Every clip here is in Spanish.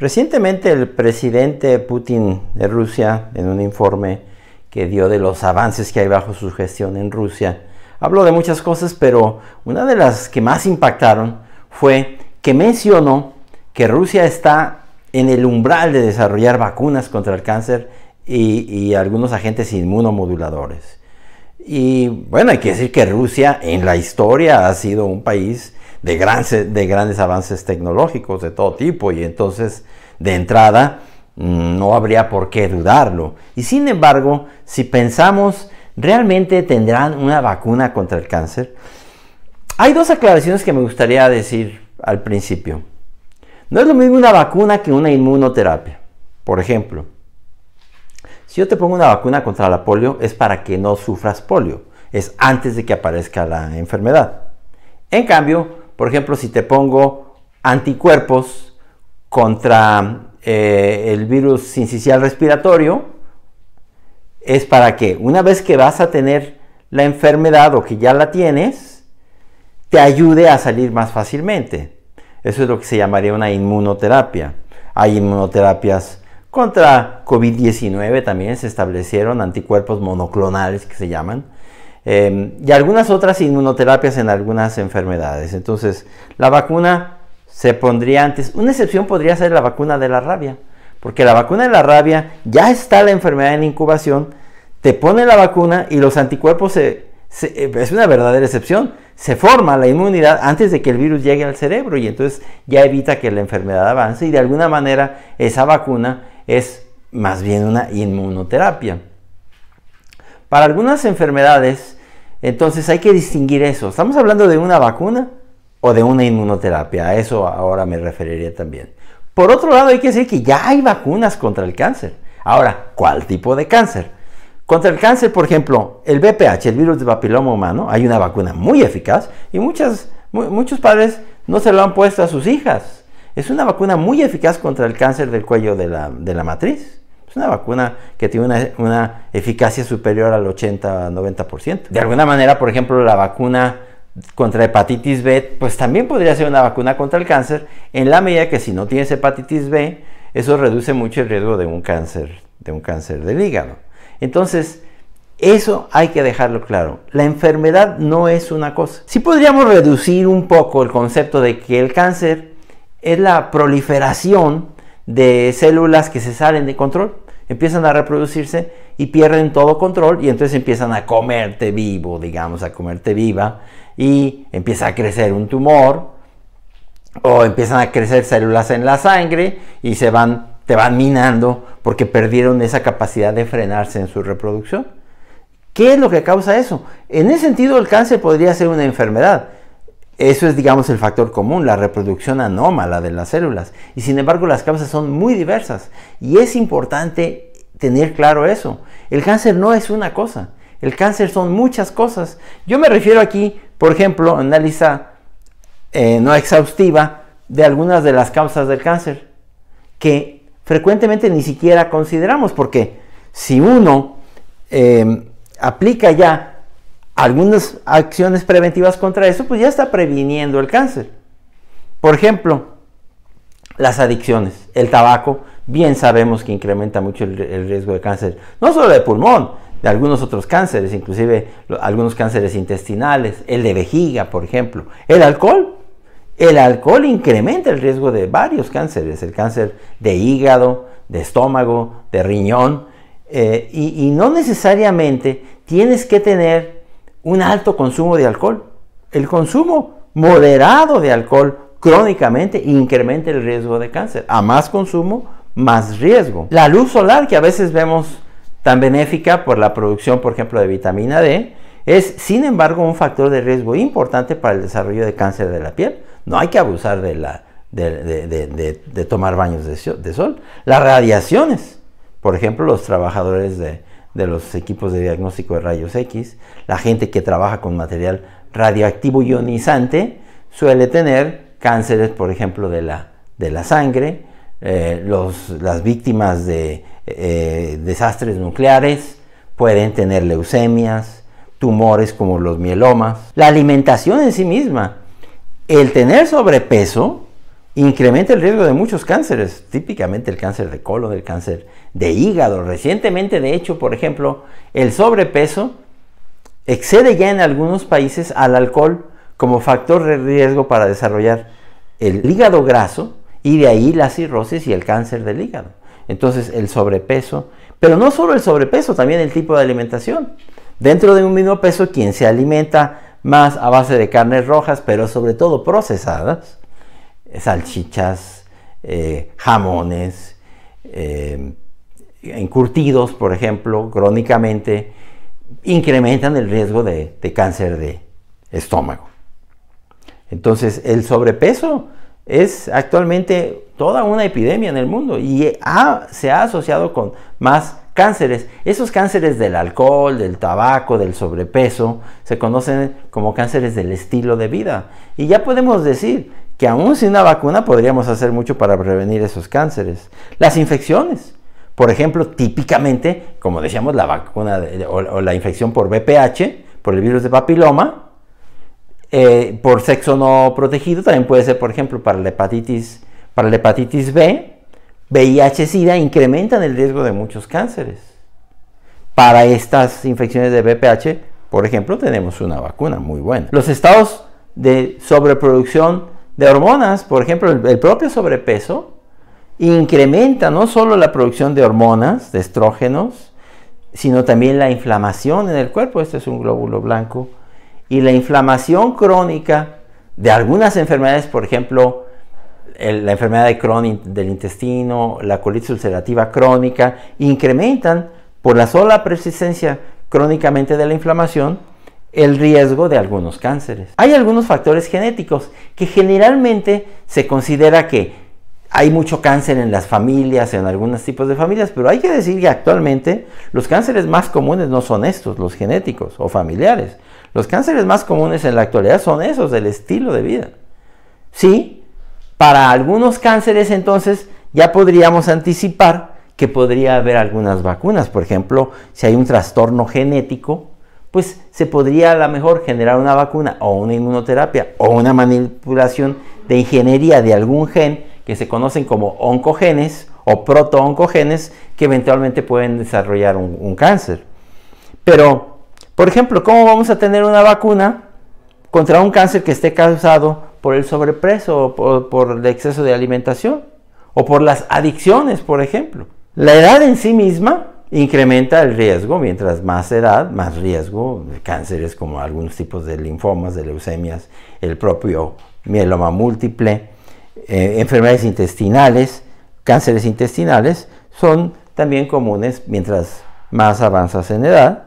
Recientemente el presidente Putin de Rusia, en un informe que dio de los avances que hay bajo su gestión en Rusia, habló de muchas cosas, pero una de las que más impactaron fue que mencionó que Rusia está en el umbral de desarrollar vacunas contra el cáncer y, algunos agentes inmunomoduladores. Y bueno, hay que decir que Rusia en la historia ha sido un país de, de grandes avances tecnológicos de todo tipo y entonces de entrada mm, no habría por qué dudarlo. Y sin embargo, si pensamos, ¿realmente tendrán una vacuna contra el cáncer? Hay dos aclaraciones que me gustaría decir al principio. No es lo mismo una vacuna que una inmunoterapia. Por ejemplo, si yo te pongo una vacuna contra la polio es para que no sufras polio, es antes de que aparezca la enfermedad. En cambio, por ejemplo, si te pongo anticuerpos contra eh, el virus sincicial respiratorio, es para que una vez que vas a tener la enfermedad o que ya la tienes, te ayude a salir más fácilmente. Eso es lo que se llamaría una inmunoterapia. Hay inmunoterapias contra COVID-19 también se establecieron anticuerpos monoclonales que se llaman, Em, y algunas otras inmunoterapias en algunas enfermedades. Entonces, la vacuna se pondría antes. Una excepción podría ser la vacuna de la rabia, porque la vacuna de la rabia ya está la enfermedad en incubación, te pone la vacuna y los anticuerpos eh, es una verdadera excepción. Se forma la inmunidad antes de que el virus llegue al cerebro y entonces ya evita que la enfermedad avance y de alguna manera esa vacuna es más bien una inmunoterapia. Para algunas enfermedades, entonces hay que distinguir eso. ¿Estamos hablando de una vacuna o de una inmunoterapia? A eso ahora me referiría también. Por otro lado, hay que decir que ya hay vacunas contra el cáncer. Ahora, ¿cuál tipo de cáncer? Contra el cáncer, por ejemplo, el VPH, el virus de papiloma humano, hay una vacuna muy eficaz y muchos padres no se lo han puesto a sus hijas. Es una vacuna muy eficaz contra el cáncer del cuello de la matriz. Es una vacuna que tiene una, eficacia superior al 80-90%. De alguna manera, por ejemplo, la vacuna contra hepatitis B, pues también podría ser una vacuna contra el cáncer, en la medida que si no tienes hepatitis B, eso reduce mucho el riesgo de un cáncer, de un cáncer del hígado. Entonces, eso hay que dejarlo claro. La enfermedad no es una cosa. Si podríamos reducir un poco el concepto de que el cáncer es la proliferación de células que se salen de control, empiezan a reproducirse y pierden todo control y entonces empiezan a comerte vivo, digamos, a comerte viva y empieza a crecer un tumor o empiezan a crecer células en la sangre y se van, te van minando porque perdieron esa capacidad de frenarse en su reproducción. ¿Qué es lo que causa eso? En ese sentido, el cáncer podría ser una enfermedad. Eso es, digamos, el factor común, la reproducción anómala de las células. Y sin embargo, las causas son muy diversas. Y es importante tener claro eso. El cáncer no es una cosa. El cáncer son muchas cosas. Yo me refiero aquí, por ejemplo, a una lista eh, no exhaustiva de algunas de las causas del cáncer que frecuentemente ni siquiera consideramos porque si uno eh, aplica ya algunas acciones preventivas contra eso, pues ya está previniendo el cáncer. Por ejemplo, las adicciones, el tabaco, bien sabemos que incrementa mucho el, riesgo de cáncer, no solo de pulmón, de algunos otros cánceres, inclusive algunos cánceres intestinales, el de vejiga, por ejemplo, el alcohol. El alcohol incrementa el riesgo de varios cánceres, el cáncer de hígado, de estómago, de riñón, eh, y no necesariamente tienes que tener un alto consumo de alcohol. El consumo moderado de alcohol crónicamente incrementa el riesgo de cáncer. A más consumo, más riesgo. La luz solar, que a veces vemos tan benéfica por la producción, por ejemplo, de vitamina D, es, sin embargo, un factor de riesgo importante para el desarrollo de cáncer de la piel. No hay que abusar de, tomar baños de, sol. Las radiaciones, por ejemplo, los trabajadores de, de los equipos de diagnóstico de rayos X, la gente que trabaja con material radioactivo ionizante suele tener cánceres, por ejemplo, de la, sangre, eh, las víctimas de eh, desastres nucleares pueden tener leucemias, tumores como los mielomas. La alimentación en sí misma, el tener sobrepeso, incrementa el riesgo de muchos cánceres, típicamente el cáncer de colon, el cáncer de hígado. Recientemente, de hecho, por ejemplo, el sobrepeso excede ya en algunos países al alcohol como factor de riesgo para desarrollar el hígado graso y de ahí la cirrosis y el cáncer del hígado. Entonces el sobrepeso, pero no solo el sobrepeso, también el tipo de alimentación. Dentro de un mismo peso, quien se alimenta más a base de carnes rojas, pero sobre todo procesadas, salchichas, eh, jamones, eh, encurtidos, por ejemplo, crónicamente, incrementan el riesgo de, cáncer de estómago. Entonces, el sobrepeso es actualmente toda una epidemia en el mundo y se ha asociado con más cánceres. Esos cánceres del alcohol, del tabaco, del sobrepeso, se conocen como cánceres del estilo de vida. Y ya podemos decir que aún sin una vacuna podríamos hacer mucho para prevenir esos cánceres. Las infecciones. Por ejemplo, típicamente, como decíamos, la vacuna o, la infección por VPH, por el virus de papiloma, eh, por sexo no protegido, también puede ser, por ejemplo, para la hepatitis, para la hepatitis B, VIH-Sida, incrementan el riesgo de muchos cánceres. Para estas infecciones de VPH, por ejemplo, tenemos una vacuna muy buena. Los estados de sobreproducción de hormonas, por ejemplo, el propio sobrepeso, incrementa no solo la producción de hormonas, de estrógenos, sino también la inflamación en el cuerpo. Este es un glóbulo blanco. Y la inflamación crónica de algunas enfermedades, por ejemplo, la enfermedad de del intestino, la colitis ulcerativa crónica, incrementan por la sola persistencia crónicamente de la inflamación el riesgo de algunos cánceres. Hay algunos factores genéticos que generalmente se considera que hay mucho cáncer en las familias, en algunos tipos de familias, pero hay que decir que actualmente los cánceres más comunes no son estos, los genéticos o familiares. Los cánceres más comunes en la actualidad son esos, del estilo de vida. Sí, para algunos cánceres entonces ya podríamos anticipar que podría haber algunas vacunas. Por ejemplo, si hay un trastorno genético, pues se podría a lo mejor generar una vacuna o una inmunoterapia o una manipulación de ingeniería de algún gen que se conocen como oncogenes o protooncogenes que eventualmente pueden desarrollar un, cáncer. Pero, por ejemplo, ¿cómo vamos a tener una vacuna contra un cáncer que esté causado por el sobrepreso o por, por el exceso de alimentación o por las adicciones, por ejemplo? La edad en sí misma incrementa el riesgo, mientras más edad, más riesgo de cánceres como algunos tipos de linfomas, de leucemias, el propio mieloma múltiple, eh, enfermedades intestinales, cánceres intestinales, son también comunes mientras más avanzas en edad.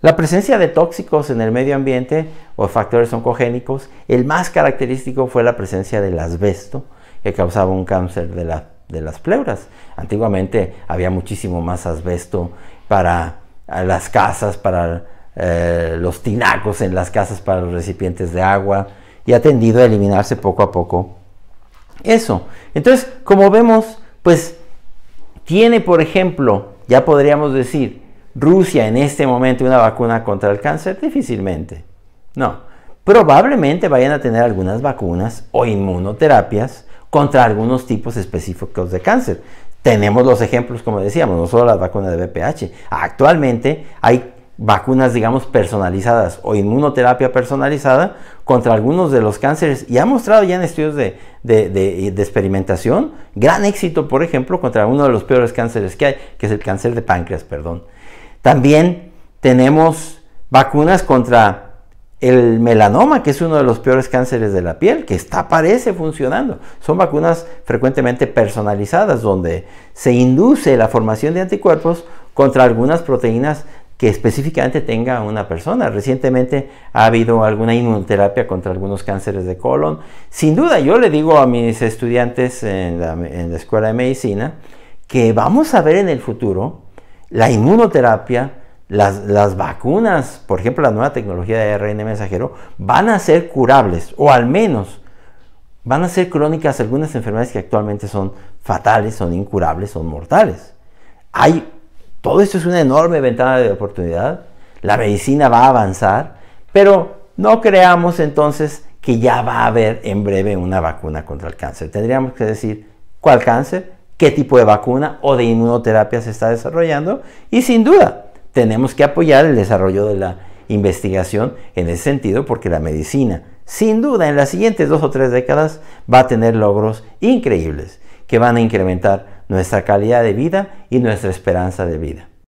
La presencia de tóxicos en el medio ambiente o factores oncogénicos, el más característico fue la presencia del asbesto, que causaba un cáncer de, la, de las pleuras. Antiguamente había muchísimo más asbesto para las casas, para eh, los tinacos en las casas, para los recipientes de agua, y ha tendido a eliminarse poco a poco eso. Entonces, como vemos, pues tiene, por ejemplo, ya podríamos decir, Rusia en este momento una vacuna contra el cáncer? Difícilmente. No. Probablemente vayan a tener algunas vacunas o inmunoterapias contra algunos tipos específicos de cáncer. Tenemos los ejemplos, como decíamos, no solo las vacunas de BPH, Actualmente hay vacunas, digamos, personalizadas o inmunoterapia personalizada contra algunos de los cánceres. Y ha mostrado ya en estudios de, de, experimentación gran éxito, por ejemplo, contra uno de los peores cánceres que hay, que es el cáncer de páncreas, perdón. También tenemos vacunas contra el melanoma, que es uno de los peores cánceres de la piel, que está, parece funcionando. Son vacunas frecuentemente personalizadas, donde se induce la formación de anticuerpos contra algunas proteínas que específicamente tenga una persona. Recientemente ha habido alguna inmunoterapia contra algunos cánceres de colon. Sin duda, yo le digo a mis estudiantes en la, escuela de medicina que vamos a ver en el futuro la inmunoterapia, las, las, vacunas, por ejemplo, la nueva tecnología de ARN mensajero, van a ser curables, o al menos van a ser crónicas algunas enfermedades que actualmente son fatales, son incurables, son mortales. Hay todo esto es una enorme ventana de oportunidad. La medicina va a avanzar, pero no creamos entonces que ya va a haber en breve una vacuna contra el cáncer. Tendríamos que decir cuál cáncer, qué tipo de vacuna o de inmunoterapia se está desarrollando y sin duda tenemos que apoyar el desarrollo de la investigación en ese sentido porque la medicina sin duda en las siguientes dos o tres décadas va a tener logros increíbles que van a incrementar nuestra calidad de vida y nuestra esperanza de vida.